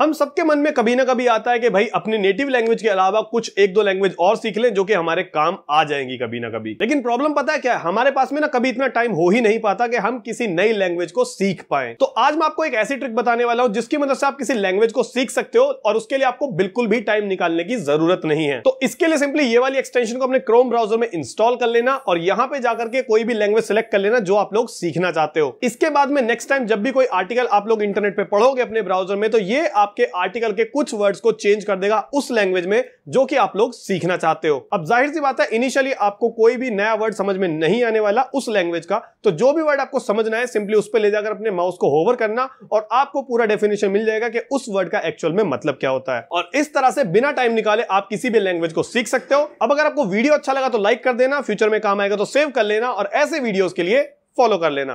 हम सबके मन में कभी ना कभी आता है कि भाई अपने नेटिव लैंग्वेज के अलावा कुछ एक दो लैंग्वेज और सीख लें जो कि हमारे काम आ जाएंगी कभी ना कभी लेकिन प्रॉब्लम पता है क्या है हमारे पास में ना कभी इतना टाइम हो ही नहीं पाता कि हम किसी नई लैंग्वेज को सीख पाए तो आज मैं आपको एक ऐसी ट्रिक बताने वाला हूं जिसकी मदद से आप किसी लैंग्वेज को सीख सकते हो और उसके लिए आपको बिल्कुल भी टाइम निकालने की जरूरत नहीं है तो इसके लिए सिंपली ये वाली एक्सटेंशन को अपने क्रोम ब्राउजर में इंस्टॉल कर लेना और यहाँ पे जाकर के कोई भी लैंग्वेज सिलेक्ट कर लेना जो आप लोग सीखना चाहते हो इसके बाद में नेक्स्ट टाइम जब भी कोई आर्टिकल आप लोग इंटरनेट पर पढ़ोगे अपने ब्राउजर में तो ये आपके आर्टिकल के कुछ वर्ड्स को चेंज कर देगा उस लैंग्वेज में जो कि आप लोग सीखना चाहते हो अब जाहिर सी बात है इनिशियली आपको कोई भी नया वर्ड समझ में नहीं आने वाला उस लैंग्वेज का तो जो भी वर्ड आपको समझना है सिंपली उस पर ले जाकर अपने माउस को होवर करना और आपको पूरा डेफिनेशन मिल जाएगा कि उस वर्ड का एक्चुअल में मतलब क्या होता है और इस तरह से बिना टाइम निकाले आप किसी भी लैंग्वेज को सीख सकते हो अब अगर आपको वीडियो अच्छा लगा तो लाइक कर देना फ्यूचर में काम आएगा तो सेव कर लेना और ऐसे वीडियोस के लिए फॉलो कर लेना